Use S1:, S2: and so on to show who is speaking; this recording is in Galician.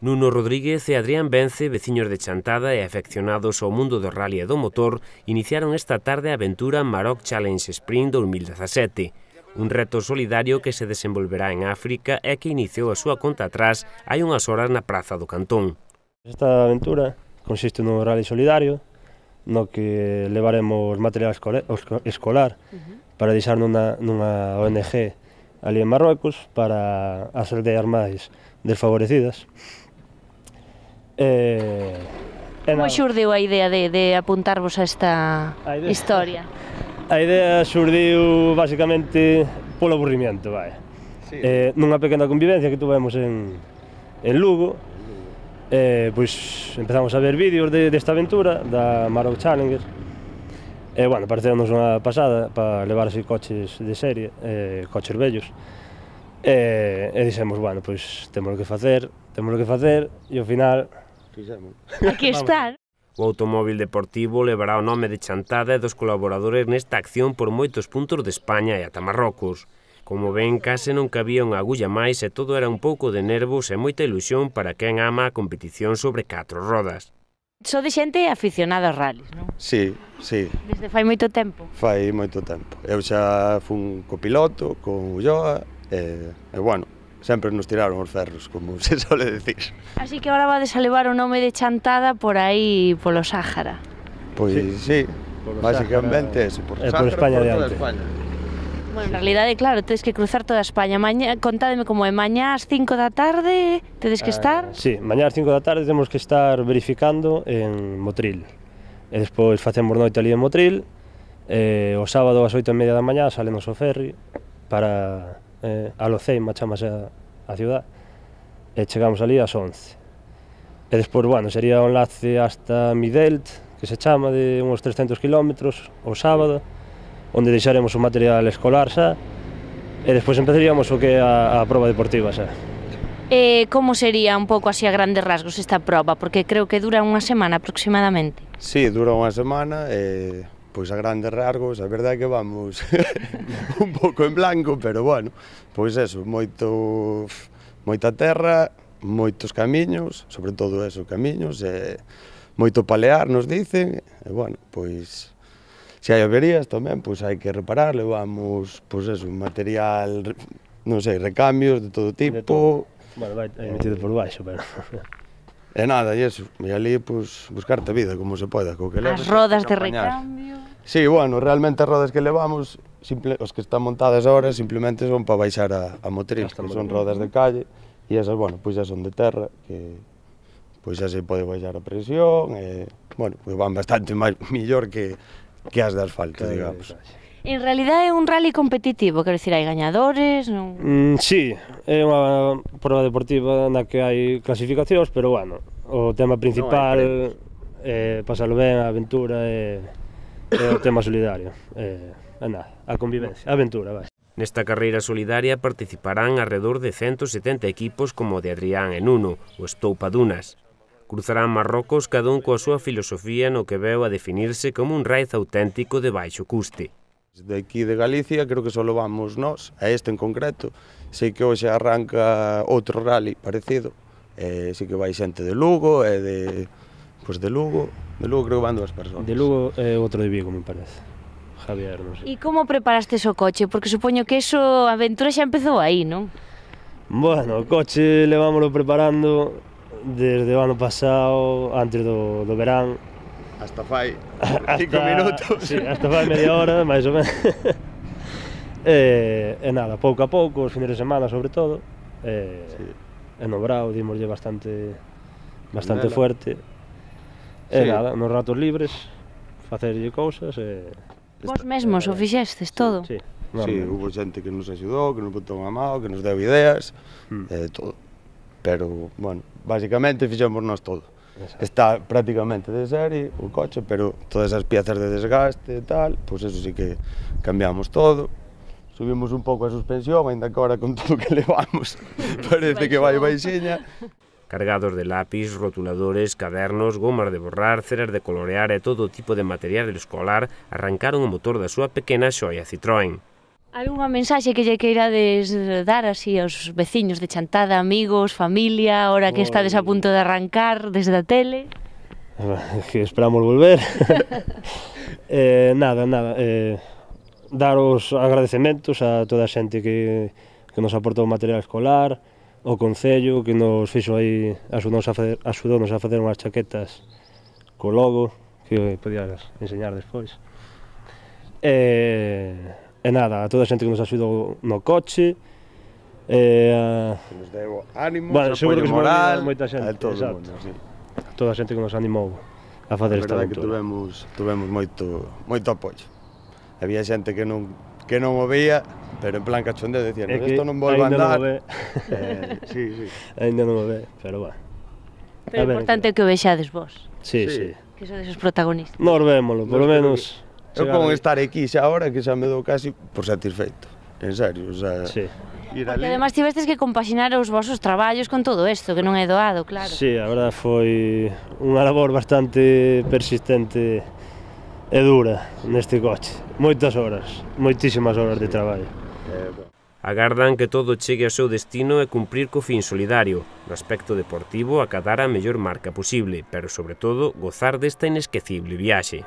S1: Nuno Rodríguez e Adrián Bence, veciños de Chantada e afeccionados ao mundo do rally e do motor, iniciaron esta tarde a aventura Maroc Challenge Sprint 2017, un reto solidario que se desenvolverá en África e que iniciou a súa conta atrás hai unhas horas na Praza do Cantón.
S2: Esta aventura consiste nun rally solidario no que levaremos material escolar para deixar nunha, nunha ONG ali en Marrocos para as aldeas máis desfavorecidas. Eh, Como
S3: xurdeu a idea de, de apuntarvos a esta a idea, historia?
S2: A idea xurdiu basicamente polo aburrimiento, vai. Sí. Eh, nunha pequena convivencia que tuvemos en, en Lugo, eh, pois empezamos a ver vídeos de, desta de aventura da Maroc Challenger. E, eh, bueno, parecemos unha pasada para levarse coches de serie, eh, coches vellos. E, e dixemos, bueno, pois temos que facer, temos que facer, e ao final... Fixemos. Aquí
S3: están.
S1: O automóvil deportivo levará o nome de chantada e dos colaboradores nesta acción por moitos puntos de España e ata Marrocos. Como ven, case non cabía unha agulla máis e todo era un pouco de nervos e moita ilusión para quen ama a competición sobre catro rodas.
S3: Só de xente aficionada aos rallies,
S1: non? Sí, sí.
S3: Desde fai moito tempo?
S4: Fai moito tempo. Eu xa fun copiloto con Ulloa, E, eh, e bueno, sempre nos tiraron os ferros, como se sole decir.
S3: Así que agora vades a levar o nome de Chantada por aí, polo Sáhara.
S4: Pois pues, sí, sí basicamente é por, eh, Sáhara, por España por toda España.
S3: Bueno, en realidade, claro, tedes que cruzar toda España. Maña, contádeme como é, mañá ás 5 da tarde tedes que ah, estar?
S2: Ah, sí, mañá ás 5 da tarde temos que estar verificando en Motril. E despois facemos noite ali en Motril, e o sábado ás 8 e media da mañá salemos o ferry para eh, Aloceima chamase a, a ciudad, e chegamos ali ás 11. E despois, bueno, sería un lace hasta Midelt, que se chama de uns 300 km o sábado, onde deixaremos o material escolar xa, e despois empezaríamos o que é a, a prova deportiva xa.
S3: E como sería un pouco así a grandes rasgos esta prova? Porque creo que dura unha semana aproximadamente.
S2: Sí,
S4: dura unha semana e pois a grandes rasgos, a verdade é que vamos un pouco en blanco, pero bueno, pois eso, moito moita terra, moitos camiños, sobre todo eso, camiños, e moito palear, nos dicen, e bueno, pois se hai averías tamén, pois hai que reparar, levamos, pois eso, material, non sei, recambios de todo tipo. De todo.
S2: Bueno, vai, hai eh, metido
S4: por baixo, pero... E nada, e eso, e ali, pues, buscarte vida como se poida, co que leves. As rodas de recambio. Sí, bueno, realmente as rodas que levamos, simple, os que están montadas agora, simplemente son para baixar a, a motriz, que son rodas de calle, e esas, bueno, pois pues, xa son de terra, que pois pues, xa se pode baixar a presión, e, bueno, pois pues, van bastante máis, millor que, que as
S2: de asfalto, que digamos. De
S3: En realidad é un rally competitivo, quero dicir, hai gañadores, non?
S2: Mm, sí, é unha prova deportiva na que hai clasificacións, pero bueno, o tema principal no, é eh, pasalo ben, a aventura e é, o tema solidario. Eh, nada, a convivencia, a aventura, vai.
S1: Nesta carreira solidaria participarán alrededor de 170 equipos como o de Adrián en Uno, o Estoupa Dunas. Cruzarán Marrocos cada un coa súa filosofía no que veu a definirse como un raiz auténtico de baixo custe. De aquí de Galicia creo que só vamos nós, a este en concreto.
S4: Sei que hoxe arranca outro rally parecido. Eh, sei que vai xente de Lugo e eh, de pois pues de Lugo, de Lugo creo que van dúas persoas. De Lugo é eh, outro de Vigo, me parece.
S2: Javier, non
S3: sei. E como preparaste o coche? Porque supoño que eso a aventura xa empezou aí, non?
S2: Bueno, o coche levámoslo preparando desde o ano pasado, antes do, do verán, Hasta fai cinco hasta,
S3: minutos. Sí, hasta fai media hora, máis ou menos.
S2: e, eh, e nada, pouco a pouco, os fines de semana sobre todo, e, eh, sí. e no brao dimoslle bastante bastante Candela. fuerte. E sí. nada, nos ratos libres, facerlle cousas e...
S3: Vos mesmos eh, o fixestes todo? Sí, sí.
S4: Sí, hubo xente que nos axudou, que nos botou unha mão, que nos deu ideas, mm. eh, todo. Pero, bueno, basicamente fixemos todo está prácticamente de serie o coche, pero todas as piezas de desgaste e tal, pois pues eso sí que cambiamos todo, subimos un pouco a suspensión, ainda que agora con todo que levamos
S1: parece que vai baixinha. Cargados de lápis, rotuladores, cadernos, gomas de borrar, ceras de colorear e todo tipo de material escolar arrancaron o motor da súa pequena xoia Citroën.
S3: Algúnha mensaxe que lle queirades dar así aos veciños de Chantada, amigos, familia, ahora que estades a punto de arrancar desde a tele?
S2: Que esperamos volver. eh, nada, nada, eh, dar os agradecementos a toda a xente que, que nos aportou material escolar, o Concello, que nos fixo aí, axudou nos a facer unhas chaquetas co logo, que podías enseñar despois. Eh, E nada, a toda a xente que nos axudou no coche, e, a... nos deu ánimo, bueno, seguro que moral, moita xente, a todo exacto. Mundo, sí. Toda a xente que nos animou a facer esta aventura. que tuvemos, tuvemos moito, moito apoio.
S4: Había xente que non que non o veía, pero en plan cachondeo decían, é isto non volva
S2: a andar. Non eh, sí, sí. Ainda non o ve, pero bueno Pero é
S3: importante que o vexades vos. Sí, sí. sí. Que sodes os protagonistas.
S2: Nos vémolo, por lo menos. Que Eu con estar
S4: aquí xa agora que xa me dou casi por satisfeito. En serio, o sea, sí. ir ali... Porque
S3: además tivestes que compaxinar os vosos traballos con todo isto, que non é doado, claro.
S2: Sí, a verdade foi unha labor bastante persistente e dura neste coche. Moitas horas, moitísimas horas de traballo.
S1: Agardan que todo chegue ao seu destino e cumprir co fin solidario. No aspecto deportivo, acadar a mellor marca posible, pero sobre todo gozar desta inesquecible viaxe.